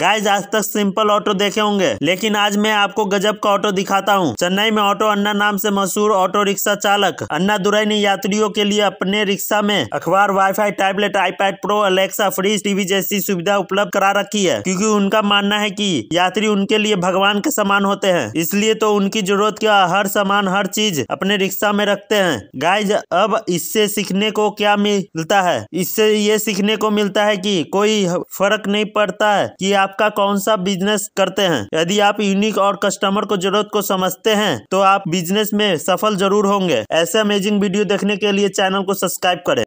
guys आज तक simple auto देखे होंगे लेकिन आज मैं आपको गजब का ऑटो दिखाता हूँ चेन्नई में ऑटो अन्ना नाम से मशहूर ऑटो रिक्शा चालक अन्ना दुराई ने यात्रियों के लिए अपने रिक्शा में अखबार wifi tablet iPad pro Alexa fridge TV जैसी सुविधा उपलब्ध करा रखी है क्योंकि उनका मानना है की यात्री उनके लिए भगवान के समान होते हैं इसलिए तो उनकी जरूरत के हर सामान हर चीज अपने रिक्शा में रखते हैं गाइज अब इससे सीखने को क्या मिलता है इससे ये सीखने को मिलता है की कोई फर्क नहीं पड़ता है की आप आपका कौन सा बिजनेस करते हैं यदि आप यूनिक और कस्टमर को जरूरत को समझते हैं तो आप बिजनेस में सफल जरूर होंगे ऐसे अमेजिंग वीडियो देखने के लिए चैनल को सब्सक्राइब करें